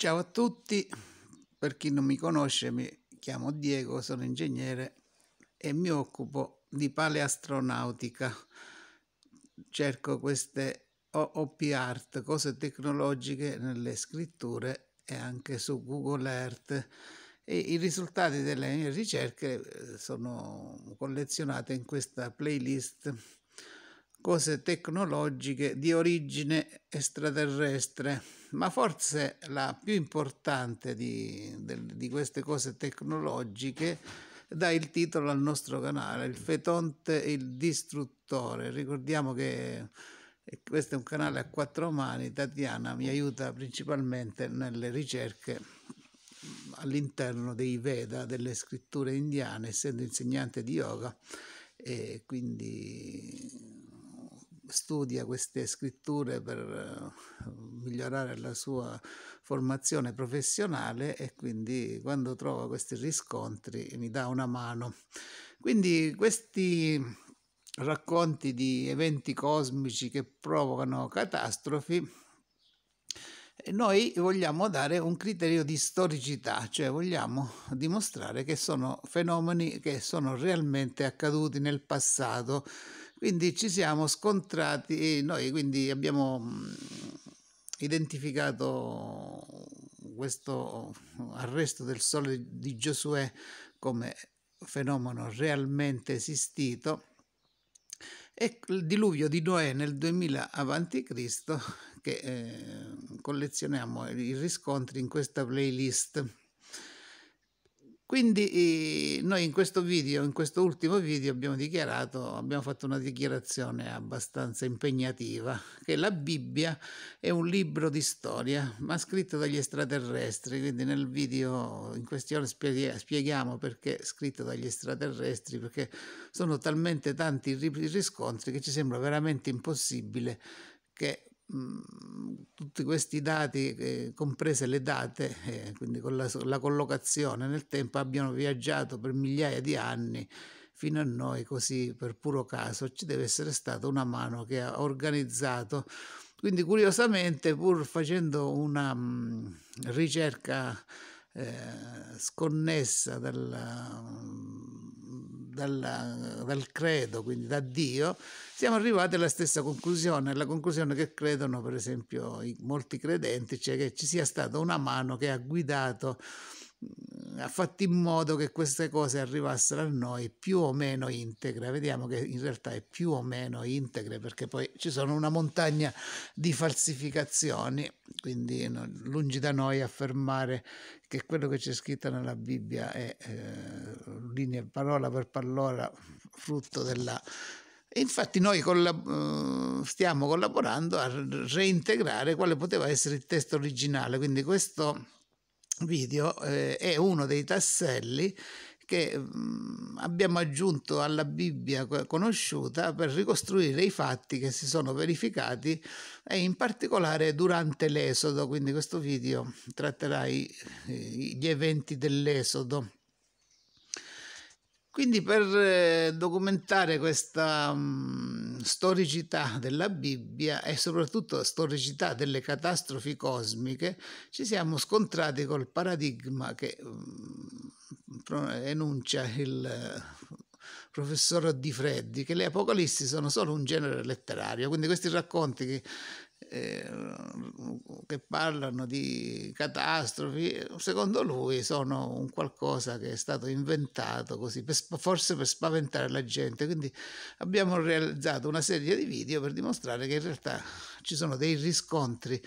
Ciao a tutti, per chi non mi conosce mi chiamo Diego, sono ingegnere e mi occupo di paleastronautica. Cerco queste OP art, cose tecnologiche nelle scritture e anche su Google Earth. E I risultati delle mie ricerche eh, sono collezionati in questa playlist cose tecnologiche di origine extraterrestre ma forse la più importante di, di queste cose tecnologiche dà il titolo al nostro canale, il fetonte e il distruttore. Ricordiamo che eh, questo è un canale a quattro mani, Tatiana mi aiuta principalmente nelle ricerche all'interno dei Veda, delle scritture indiane, essendo insegnante di yoga e quindi studia queste scritture per eh, migliorare la sua formazione professionale e quindi quando trova questi riscontri mi dà una mano. Quindi questi racconti di eventi cosmici che provocano catastrofi eh, noi vogliamo dare un criterio di storicità, cioè vogliamo dimostrare che sono fenomeni che sono realmente accaduti nel passato, quindi ci siamo scontrati e noi quindi abbiamo mm, identificato questo arresto del sole di Giosuè come fenomeno realmente esistito e il diluvio di Noè nel 2000 avanti Cristo che eh, collezioniamo i riscontri in questa playlist. Quindi eh, noi in questo video, in questo ultimo video abbiamo dichiarato, abbiamo fatto una dichiarazione abbastanza impegnativa, che la Bibbia è un libro di storia, ma scritto dagli extraterrestri, quindi nel video in questione spieghiamo perché è scritto dagli extraterrestri, perché sono talmente tanti i riscontri che ci sembra veramente impossibile che Mm, tutti questi dati, eh, comprese le date, eh, quindi con la, la, collocazione nel tempo, abbiano viaggiato per migliaia di anni fino a noi, così per puro caso. Ci deve essere stata una mano che ha organizzato. Quindi curiosamente, pur facendo una mh, mm, ricerca eh, sconnessa dalla... Mh, mm, dal, dal credo, quindi da Dio, siamo arrivati alla stessa conclusione, alla conclusione che credono per esempio molti credenti, cioè che ci sia stata una mano che ha guidato ha fatto in modo che queste cose arrivassero a noi più o meno integre. Vediamo che in realtà è più o meno integre perché poi ci sono una montagna di falsificazioni, quindi no, lungi da noi affermare che quello che c'è scritto nella Bibbia è eh, linea parola per parola frutto della Infatti noi collab eh, stiamo collaborando a reintegrare quale poteva essere il testo originale, quindi questo video eh, è uno dei tasselli che mm, abbiamo aggiunto alla Bibbia conosciuta per ricostruire i fatti che si sono verificati e in particolare durante l'Esodo, quindi questo video tratterà i, eh, gli eventi dell'Esodo. Quindi per eh, documentare questa mm, storicità della Bibbia e soprattutto storicità delle catastrofi cosmiche, ci siamo scontrati col paradigma che mm, enuncia il eh, professor Di Freddi, che le Apocalissi sono solo un genere letterario, quindi questi racconti che eh, che parlano di catastrofi, secondo lui sono un qualcosa che è stato inventato così, per, forse per spaventare la gente. Quindi abbiamo realizzato una serie di video per dimostrare che in realtà ci sono dei riscontri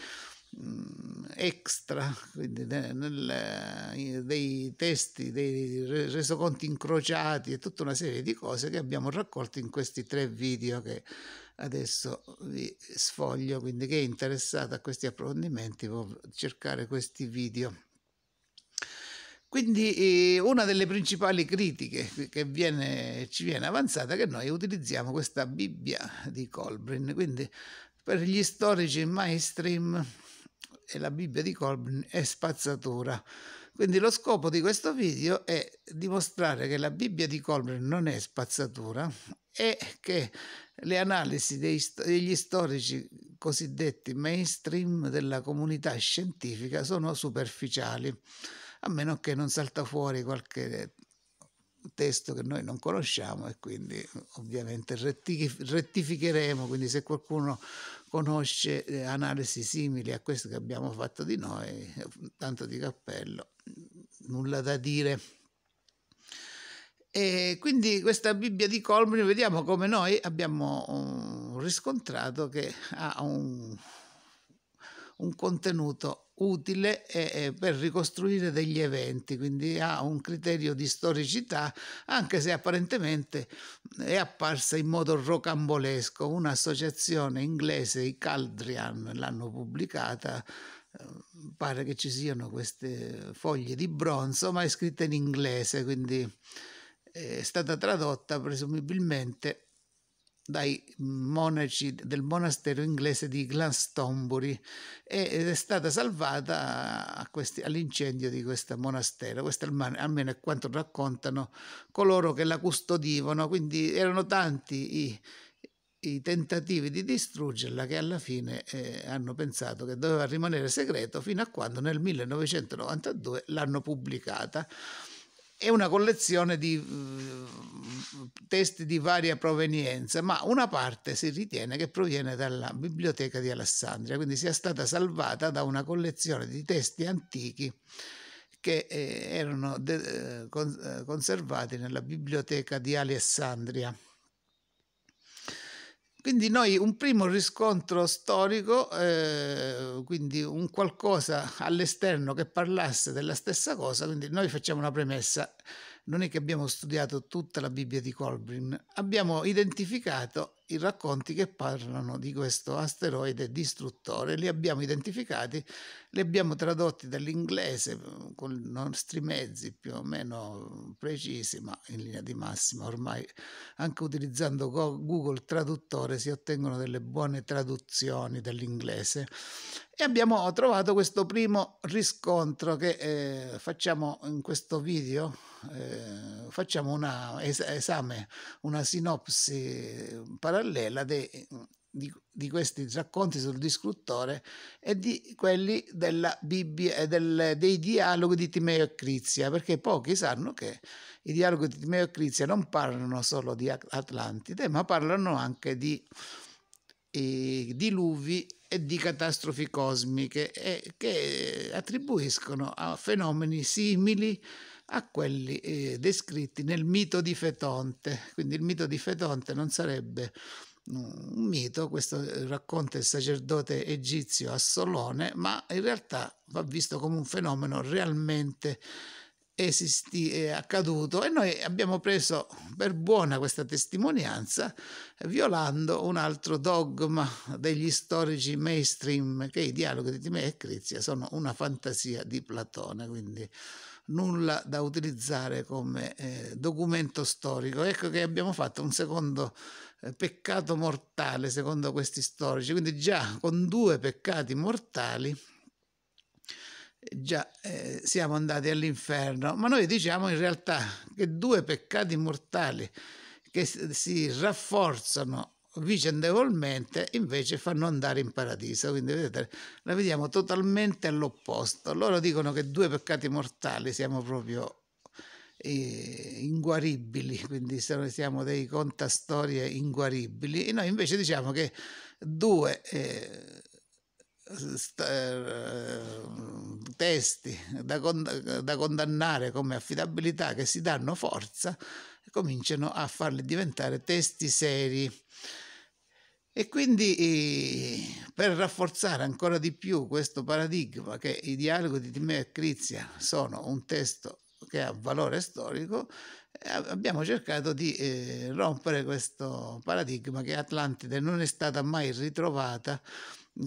mm, extra quindi nel, nel, dei testi, dei resoconti incrociati e tutta una serie di cose che abbiamo raccolto in questi tre video che adesso vi sfoglio, quindi chi è interessato a questi approfondimenti può cercare questi video. Quindi eh, una delle principali critiche che viene, ci viene avanzata è che noi utilizziamo questa Bibbia di Colbrin, quindi per gli storici mainstream la Bibbia di Colbrin è spazzatura quindi lo scopo di questo video è dimostrare che la Bibbia di Colbert non è spazzatura e che le analisi degli storici cosiddetti mainstream della comunità scientifica sono superficiali, a meno che non salta fuori qualche testo che noi non conosciamo e quindi ovviamente rettificheremo, quindi se qualcuno conosce eh, analisi simili a queste che abbiamo fatto di noi, tanto di cappello nulla da dire. E quindi questa Bibbia di Colmine, vediamo come noi abbiamo uh, riscontrato che ha un, un contenuto utile eh, per ricostruire degli eventi, quindi ha un criterio di storicità, anche se apparentemente è apparsa in modo rocambolesco. Un'associazione inglese, i Caldrian, l'hanno pubblicata Ehm, pare che ci siano queste foglie di bronzo, ma è scritta in inglese, quindi eh, è stata tradotta presumibilmente dai monaci del monastero inglese di Glastonbury ed è stata salvata questi, all'incendio di questo monastero. Questo almeno è quanto raccontano coloro che la custodivano, quindi erano tanti i i tentativi di distruggerla che alla fine eh, hanno pensato che doveva rimanere segreto fino a quando nel 1992 l'hanno pubblicata. È una collezione di uh, testi di varia provenienza, ma una parte si ritiene che proviene dalla biblioteca di Alessandria, quindi sia stata salvata da una collezione di testi antichi che eh, erano de- eh, con- eh, conservati nella biblioteca di Alessandria. Quindi noi un primo riscontro storico, eh, quindi un qualcosa all'esterno che parlasse della stessa cosa, quindi noi facciamo una premessa, non è che abbiamo studiato tutta la Bibbia di Colbrin, abbiamo identificato i racconti che parlano di questo asteroide distruttore. Li abbiamo identificati, li abbiamo tradotti dall'inglese mm, con i nostri mezzi più o meno precisi, ma in linea di massima ormai anche utilizzando Google Traduttore si ottengono delle buone traduzioni dall'inglese e abbiamo trovato questo primo riscontro che eh, facciamo in questo video eh, facciamo un es esame una sinopsi parallela de, di, di, questi racconti sul distruttore e di quelli della Bibbia e del, dei dialoghi di Timeo e Crizia perché pochi sanno che i dialoghi di Timeo e Crizia non parlano solo di Atlantide ma parlano anche di eh, diluvi e di catastrofi cosmiche eh, che attribuiscono a fenomeni simili a quelli eh, descritti nel mito di Fetonte. Quindi il mito di Fetonte non sarebbe un mito, questo racconta il sacerdote egizio a Solone, ma in realtà va visto come un fenomeno realmente esisti- è accaduto e noi abbiamo preso per buona questa testimonianza violando un altro dogma degli storici mainstream che i dialoghi di Timea e Crizia sono una fantasia di Platone, quindi nulla da utilizzare come eh, documento storico. Ecco che abbiamo fatto un secondo eh, peccato mortale secondo questi storici, quindi già con due peccati mortali già eh, siamo andati all'inferno, ma noi diciamo in realtà che due peccati mortali che si rafforzano vicendevolmente invece fanno andare in paradiso, quindi vedete, la vediamo totalmente all'opposto. Loro dicono che due peccati mortali siamo proprio eh, inguaribili, quindi siamo dei contastorie inguaribili, e noi invece diciamo che due... Eh, eh, testi da, con, da condannare come affidabilità che si danno forza e cominciano a farli diventare testi seri. E quindi eh, per rafforzare ancora di più questo paradigma che i dialoghi di Timeo e Crizia sono un testo che ha valore storico, eh, abbiamo cercato di rompere questo paradigma che Atlantide non è stata mai ritrovata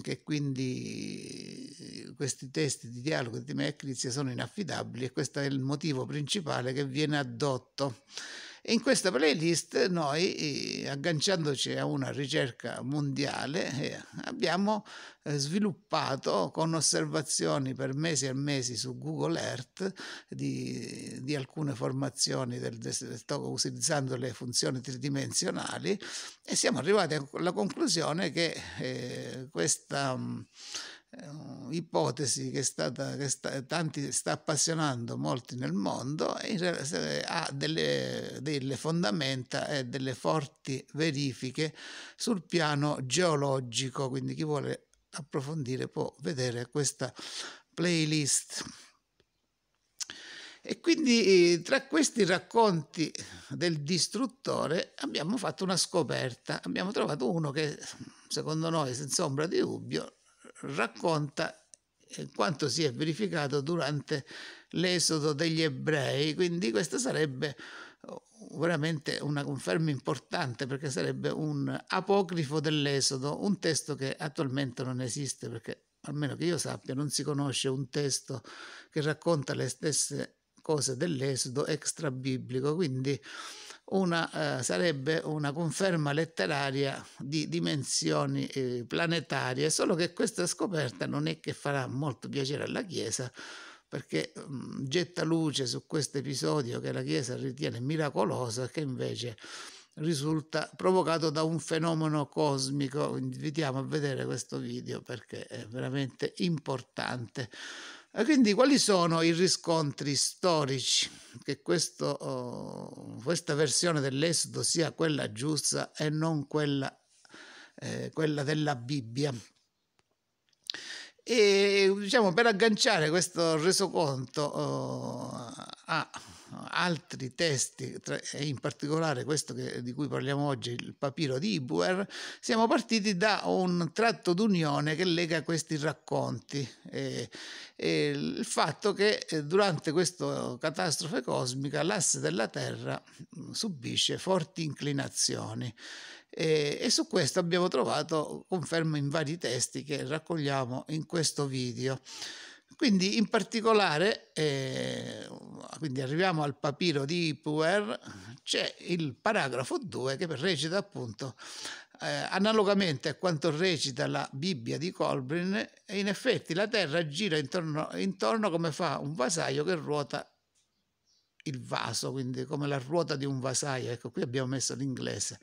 che quindi eh, questi testi di dialogo di Mecrizia sono inaffidabili e questo è il motivo principale che viene addotto in questa playlist noi, eh, agganciandoci a una ricerca mondiale, eh, abbiamo eh, sviluppato con osservazioni per mesi e mesi su Google Earth di, di alcune formazioni del deserto utilizzando le funzioni tridimensionali e siamo arrivati alla conclusione che eh, questa mm, ipotesi che, è stata, che sta, tanti, sta appassionando molti nel mondo e ha delle, delle, fondamenta e delle forti verifiche sul piano geologico, quindi chi vuole approfondire può vedere questa playlist. E quindi eh, tra questi racconti del distruttore abbiamo fatto una scoperta, abbiamo trovato uno che secondo noi senza ombra di dubbio racconta eh, quanto si è verificato durante l'esodo degli ebrei, quindi questa sarebbe oh, veramente una conferma importante perché sarebbe un apocrifo dell'esodo, un testo che attualmente non esiste perché almeno che io sappia non si conosce un testo che racconta le stesse cose dell'esodo extra biblico, quindi una, eh, sarebbe una conferma letteraria di dimensioni eh, planetarie, solo che questa scoperta non è che farà molto piacere alla Chiesa, perché mh, mm, getta luce su questo episodio che la Chiesa ritiene miracoloso e che invece risulta provocato da un fenomeno cosmico. Invitiamo a vedere questo video perché è veramente importante. Quindi quali sono i riscontri storici che questo, oh, questa versione dell'Esodo sia quella giusta e non quella, eh, quella della Bibbia? E diciamo per agganciare questo resoconto oh, a altri testi, e in particolare questo che, di cui parliamo oggi, il papiro di Ibuer, siamo partiti da un tratto d'unione che lega questi racconti e, e il fatto che eh, durante questa catastrofe cosmica l'asse della Terra mm, subisce forti inclinazioni. E, e, su questo abbiamo trovato conferma in vari testi che raccogliamo in questo video. Quindi in particolare, eh, quindi arriviamo al papiro di Puer, c'è il paragrafo 2 che recita appunto, eh, analogamente a quanto recita la Bibbia di Colbrin, in effetti la Terra gira intorno, intorno come fa un vasaio che ruota il vaso, quindi come la ruota di un vasaio. Ecco, qui abbiamo messo l'inglese.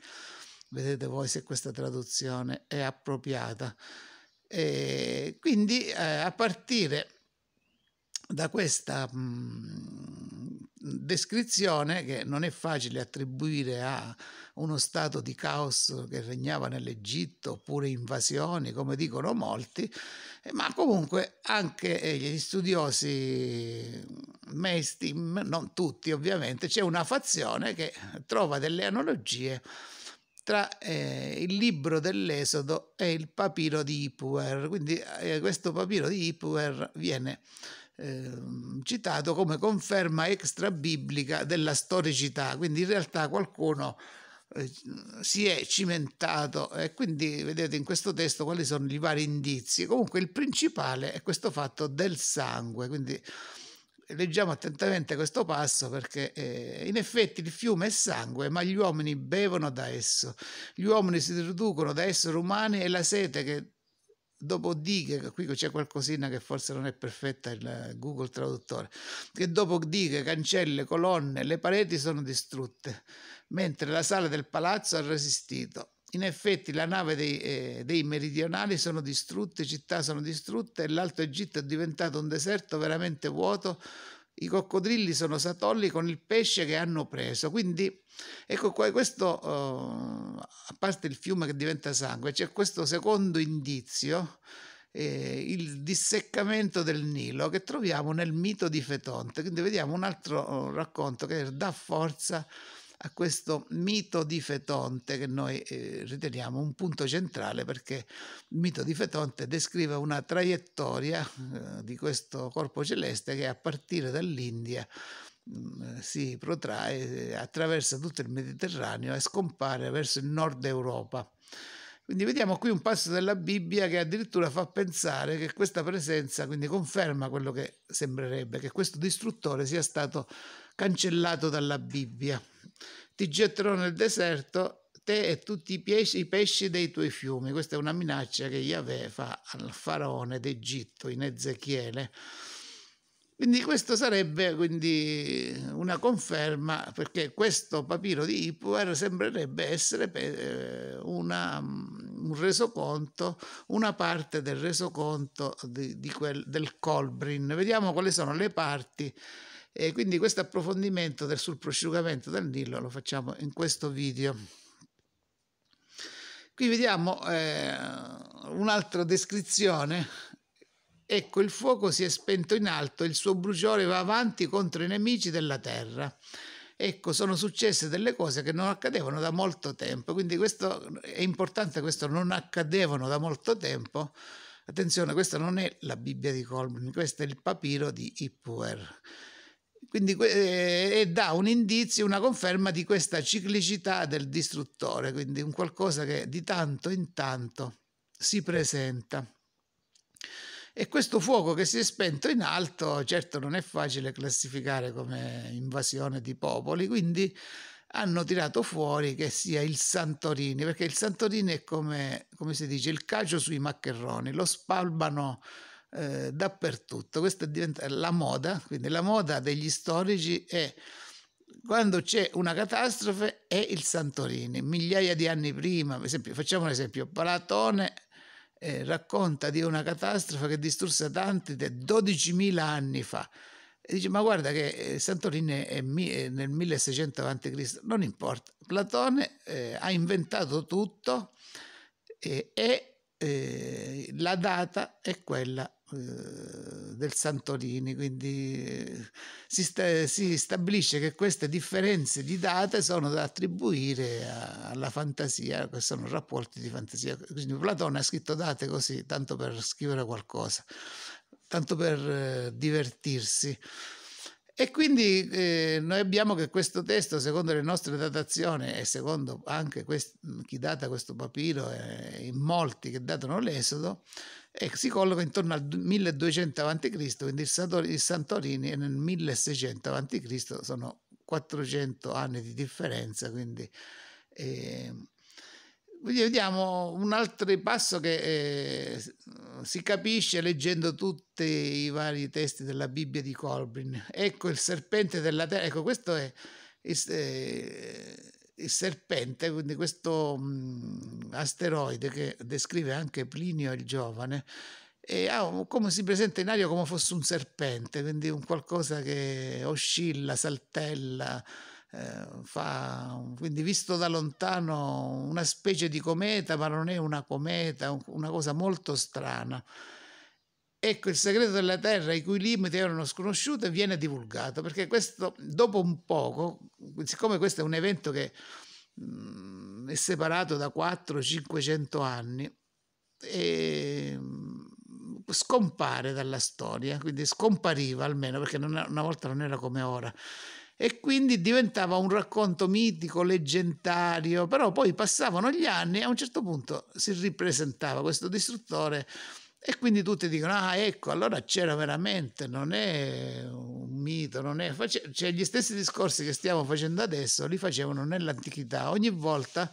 Vedete voi se questa traduzione è appropriata. E eh, quindi eh, a partire da questa mh, mhmm, descrizione, che non è facile attribuire a uno stato di caos che regnava nell'Egitto oppure invasioni, come dicono molti, eh, ma comunque anche eh, gli studiosi mesti, non tutti ovviamente, c'è una fazione che trova delle analogie tra eh, il libro dell'Esodo e il papiro di Ipuer. Quindi eh, questo papiro di Ipuer viene Ehm, citato come conferma extra biblica della storicità, quindi in realtà qualcuno eh, si è cimentato e quindi vedete in questo testo quali sono i vari indizi. Comunque il principale è questo fatto del sangue, quindi leggiamo attentamente questo passo perché eh, in effetti il fiume è sangue, ma gli uomini bevono da esso. Gli uomini si riducono da esseri umani e la sete che dopodiché, qui c'è qualcosina che forse non è perfetta il Google traduttore, che dopodiché cancelle, colonne, le pareti sono distrutte, mentre la sala del palazzo ha resistito. In effetti la nave dei, eh, dei meridionali sono distrutte, città sono distrutte e l'Alto Egitto è diventato un deserto veramente vuoto i coccodrilli sono satolli con il pesce che hanno preso. Quindi, ecco qua, questo, uh, a parte il fiume che diventa sangue, c'è questo secondo indizio, eh, il disseccamento del Nilo, che troviamo nel mito di Fetonte. Quindi vediamo un altro eh, racconto che dà forza a questo mito di Fetonte che noi eh, riteniamo un punto centrale perché il mito di Fetonte descrive una traiettoria eh, di questo corpo celeste che a partire dall'India mm, si protrae, eh, attraversa tutto il Mediterraneo e scompare verso il nord Europa. Quindi vediamo qui un passo della Bibbia che addirittura fa pensare che questa presenza, quindi conferma quello che sembrerebbe, che questo distruttore sia stato cancellato dalla Bibbia. Ti getterò nel deserto te e tutti i pesci, i pesci dei tuoi fiumi. Questa è una minaccia che Yahweh fa al faraone d'Egitto in Ezechiele. Quindi questo sarebbe quindi una conferma perché questo papiro di Ipuer sembrerebbe essere eh, una, mm, un resoconto, una parte del resoconto di, di quel, del Colbrin. Vediamo quali sono le parti e quindi questo approfondimento del, sul prosciugamento del Nilo lo facciamo in questo video. Qui vediamo eh, un'altra descrizione. Ecco, il fuoco si è spento in alto e il suo bruciore va avanti contro i nemici della terra. Ecco, sono successe delle cose che non accadevano da molto tempo, quindi questo è importante, questo non accadevano da molto tempo. Attenzione, questa non è la Bibbia di Colman, questo è il papiro di Ippuer. Quindi eh, dà un indizio, una conferma di questa ciclicità del distruttore, quindi un qualcosa che di tanto in tanto si presenta. E questo fuoco che si è spento in alto, certo non è facile classificare come invasione di popoli, quindi hanno tirato fuori che sia il Santorini, perché il Santorini è come, come si dice il cacio sui maccheroni, lo spalmano eh, dappertutto. Questa è diventata la moda, quindi la moda degli storici è quando c'è una catastrofe è il Santorini, migliaia di anni prima, esempio, facciamo un esempio, Platone eh, racconta di una catastrofe che distrusse tanti 12.000 anni fa. E dice, ma guarda che eh, Santorini è, è nel 1600 a.C., non importa. Platone eh, ha inventato tutto e, e eh, la data è quella eh, del Santorini, quindi eh, si, sta, si, stabilisce che queste differenze di date sono da attribuire a, alla fantasia, che sono rapporti di fantasia. Quindi Platone ha scritto date così, tanto per scrivere qualcosa, tanto per eh, divertirsi. E quindi eh, noi abbiamo che questo testo, secondo le nostre datazioni e secondo anche quest- chi data questo papiro e in molti che datano l'Esodo, e si colloca intorno al 1200 a.C., quindi il Santorini è nel 1600 a.C., sono 400 anni di differenza, quindi eh, vediamo un altro passo che eh, si capisce leggendo tutti i vari testi della Bibbia di Colbrin. Ecco il serpente della terra, ecco questo è... Il, eh, il serpente, quindi questo mh, mm, asteroide che descrive anche Plinio il Giovane, e ah, come si presenta in aria come fosse un serpente, quindi un qualcosa che oscilla, saltella, eh, fa, quindi visto da lontano una specie di cometa, ma non è una cometa, una cosa molto strana. Ecco, il segreto della terra, i cui limiti erano sconosciuti, viene divulgato, perché questo, dopo un poco, siccome questo è un evento che mh, mm, è separato da 400-500 anni, e, ehm, mh, scompare dalla storia, quindi scompariva almeno, perché non, una volta non era come ora e quindi diventava un racconto mitico, leggendario, però poi passavano gli anni e a un certo punto si ripresentava questo distruttore e quindi tutti dicono, ah ecco, allora c'era veramente, non è un mito, non è... Cioè gli stessi discorsi che stiamo facendo adesso li facevano nell'antichità, ogni volta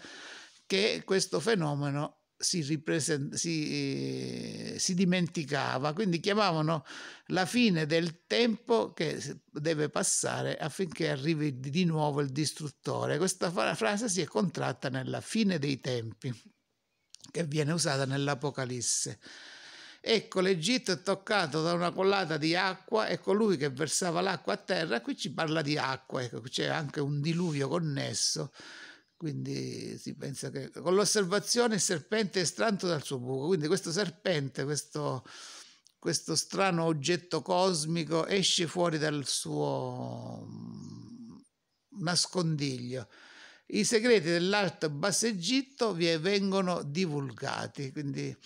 che questo fenomeno si, riprese... si, eh, si dimenticava, quindi chiamavano la fine del tempo che deve passare affinché arrivi di nuovo il distruttore. Questa frase si è contratta nella fine dei tempi, che viene usata nell'Apocalisse. Ecco l'Egitto è toccato da una collata di acqua e colui che versava l'acqua a terra, qui ci parla di acqua, ecco, c'è anche un diluvio connesso quindi si pensa che con l'osservazione il serpente è estranto dal suo buco, quindi questo serpente, questo, questo strano oggetto cosmico esce fuori dal suo mm, nascondiglio. I segreti dell'alto e basso Egitto vengono divulgati, quindi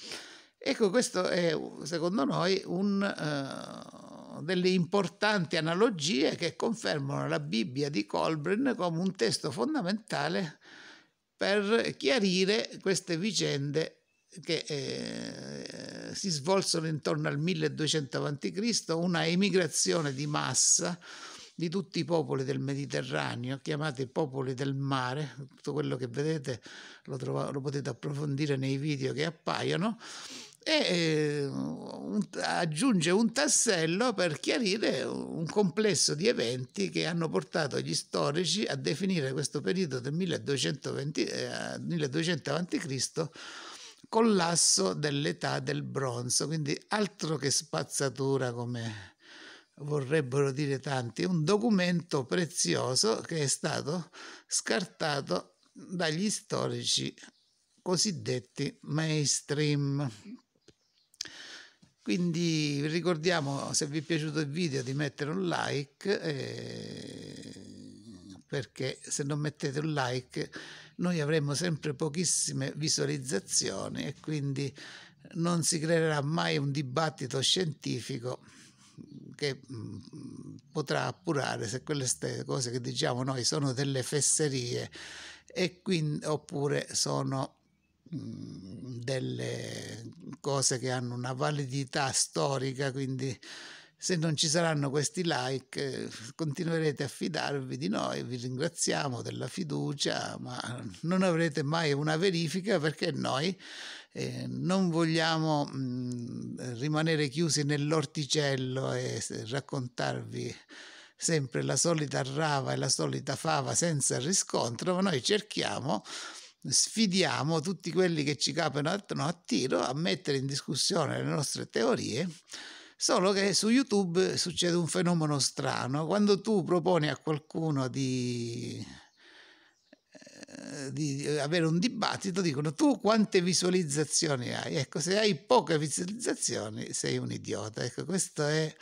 Ecco, questo è secondo noi una uh, eh, delle importanti analogie che confermano la Bibbia di Colbrin come un testo fondamentale per chiarire queste vicende che eh, si svolsero intorno al 1200 a.C., una emigrazione di massa di tutti i popoli del Mediterraneo, chiamati popoli del mare, tutto quello che vedete lo, trova, lo potete approfondire nei video che appaiono, e eh, aggiunge un tassello per chiarire un complesso di eventi che hanno portato gli storici a definire questo periodo del 1220, eh, 1200 a.C. collasso dell'età del bronzo, quindi altro che spazzatura come vorrebbero dire tanti, un documento prezioso che è stato scartato dagli storici cosiddetti mainstream. Quindi vi ricordiamo, se vi è piaciuto il video, di mettere un like, eh, perché se non mettete un like noi avremo sempre pochissime visualizzazioni e quindi non si creerà mai un dibattito scientifico che mm, potrà appurare se quelle cose che diciamo noi sono delle fesserie e quindi, oppure sono Mm, delle cose che hanno una validità storica, quindi se non ci saranno questi like continuerete a fidarvi di noi, vi ringraziamo della fiducia, ma non avrete mai una verifica perché noi eh, non vogliamo mh, mm, rimanere chiusi nell'orticello e raccontarvi sempre la solita rava e la solita fava senza riscontro, ma noi cerchiamo sfidiamo tutti quelli che ci capono a tiro a mettere in discussione le nostre teorie. Solo che su YouTube succede un fenomeno strano. Quando tu proponi a qualcuno di, eh, di avere un dibattito, dicono tu quante visualizzazioni hai? Ecco, se hai poche visualizzazioni sei un idiota. Ecco, questo è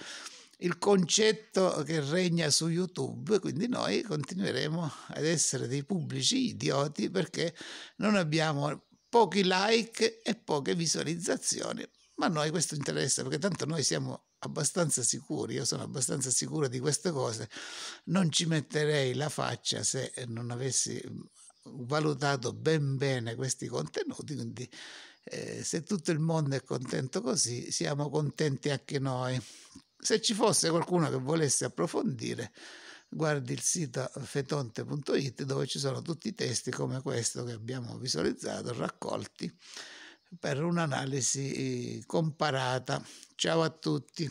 il concetto che regna su YouTube, quindi noi continueremo ad essere dei pubblici idioti perché non abbiamo pochi like e poche visualizzazioni, ma a noi questo interessa perché tanto noi siamo abbastanza sicuri, io sono abbastanza sicuro di queste cose, non ci metterei la faccia se non avessi mm, valutato ben bene questi contenuti, quindi eh, se tutto il mondo è contento così, siamo contenti anche noi. Se ci fosse qualcuno che volesse approfondire, guardi il sito fetonte.it dove ci sono tutti i testi come questo che abbiamo visualizzato, raccolti per un'analisi eh, comparata. Ciao a tutti.